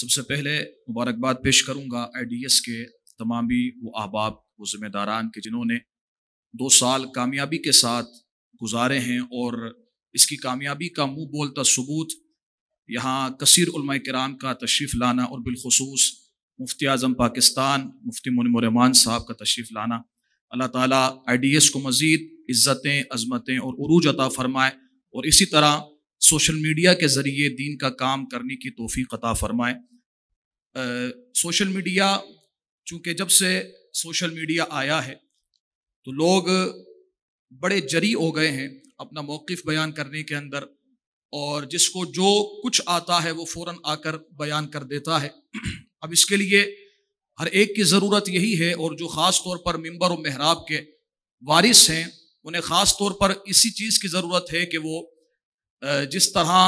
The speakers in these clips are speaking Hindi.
सबसे पहले मुबारकबाद पेश करूँगा आई डी एस के तमामी वो अहबाब वो ज़िम्मेदारान के जिन्होंने दो साल कामयाबी के साथ गुजारे हैं और इसकी कामयाबी का मुँह बोलता सबूत यहाँ कसर उलमा कराम का तशरीफ़ लाना और बिलखसूस मुफ्ती अजम पाकिस्तान मुफ्ती मनमरमान साहब का तशरीफ़ लाना अल्लाह ताली आई डी एस को मज़ीद इज़्ज़तें अजमतें और अरूज अता फ़रमाए और इसी तरह सोशल मीडिया के ज़रिए दीन का काम करने की तोफ़ी कता फ़रमाएँ सोशल मीडिया चूँकि जब से सोशल मीडिया आया है तो लोग बड़े जरी हो गए हैं अपना मौक़ बयान करने के अंदर और जिसको जो कुछ आता है वो फ़ौर आकर बयान कर देता है अब इसके लिए हर एक की ज़रूरत यही है और जो ख़ास तौर पर मंबर और महराब के वारिस हैं उन्हें ख़ास तौर पर इसी चीज़ की ज़रूरत है कि वो जिस तरह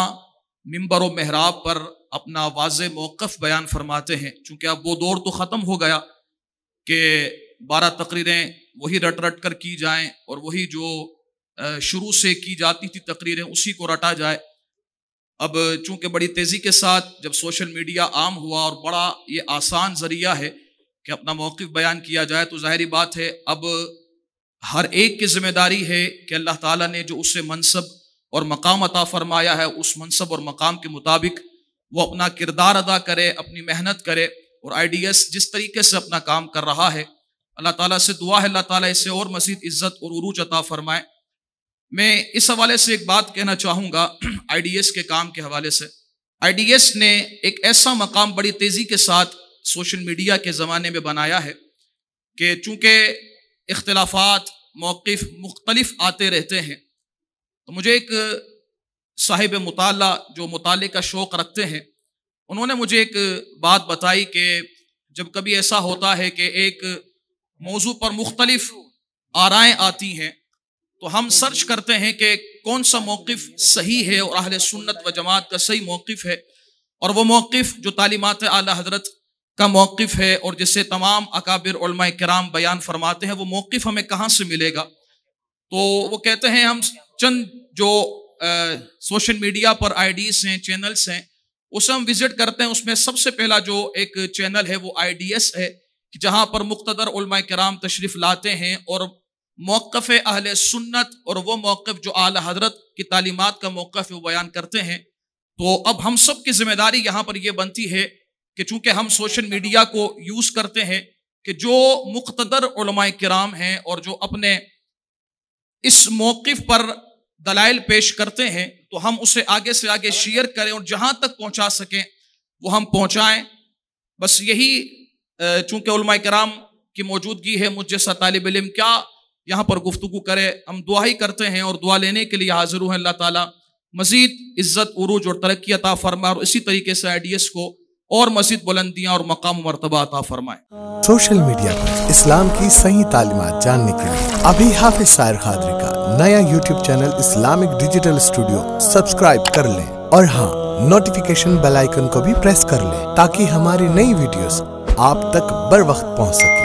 मंबर व महराब पर अपना वाज मौक़ बयान फरमाते हैं चूँकि अब वो दौर तो ख़त्म हो गया कि बारह तकरीरें वही रट रट कर की जाएँ और वही जो शुरू से की जाती थी तकरीरें उसी को रटा जाए अब चूँकि बड़ी तेज़ी के साथ जब सोशल मीडिया आम हुआ और बड़ा ये आसान ज़रिया है कि अपना मौक़ बयान किया जाए तो ज़ाहरी बात है अब हर एक की जिम्मेदारी है कि अल्लाह ताला ने जो उससे मनसब और मकाम अता फरमाया है उस मनसब और मकाम के मुताबिक वो अपना किरदार अदा करे अपनी मेहनत करे और एस जिस तरीके से अपना काम कर रहा है अल्लाह ताला से दुआ है अल्लाह ताला इसे और मजीद इज्जत और उरूज अता फरमाए मैं इस हवाले से एक बात कहना चाहूँगा एस के काम के हवाले से एस ने एक ऐसा मकाम बड़ी तेज़ी के साथ सोशल मीडिया के ज़माने में बनाया है कि चूँकि इख्तलाफात मौक़ मुख्तलिफ आते रहते हैं तो मुझे एक साहिब मुताल जो मताले का शौक़ रखते हैं उन्होंने मुझे एक बात बताई कि जब कभी ऐसा होता है कि एक मौजू पर मुख्तलिफ आराएँ आती हैं तो हम सर्च करते हैं कि कौन सा मौक़ सही है और अहल सुन्नत व जमात का सही मौक़ है और वह मौक़ जो तालीमत आला हजरत का मौक़ है और जिससे तमाम अकाबिर कराम बयान फरमाते हैं वो मौक़ हमें कहाँ से मिलेगा तो वो कहते हैं हम चंद जो सोशल मीडिया पर आईडीज हैं चैनल्स हैं उसे हम विजिट करते हैं उसमें सबसे पहला जो एक चैनल है वो आई है कि जहाँ पर मुख्तर कराम तशरीफ लाते हैं और मौक़ अहल सुन्नत और वो मौक़ जो आला हजरत की तालीमत का मौक़ वो बयान करते हैं तो अब हम सब की जिम्मेदारी यहाँ पर यह बनती है कि चूंकि हम सोशल मीडिया को यूज़ करते हैं कि जो मुख्तर कराम हैं और जो अपने इस मौक़ पर दलाइल पेश करते हैं तो हम उसे आगे से आगे शेयर करें और जहां तक पहुंचा सकें वो हम पहुंचाएं बस यही चूंकि उलमा कराम की मौजूदगी है मुझ जैसा तालब इम क्या यहाँ पर गुफ्तु करे हम दुआ ही करते हैं और दुआ लेने के लिए हाजिर हूँ अल्लाह ताला मजीद इज्जत उरूज और तरक्की अता फरमाए और इसी तरीके से आइडियस को और मजीद बुलंदियाँ और मकाम मरतबा अता फरमाए सोशल मीडिया पर इस्लाम की सही तालीमत जानने के लिए अभी हाफिज खादरी नया YouTube channel Islamic digital studio subscribe कर लें और हाँ नोटिफिकेशन बेल आइकन को भी प्रेस कर लें ताकि हमारी नई वीडियोस आप तक बर वक्त पहुँच सके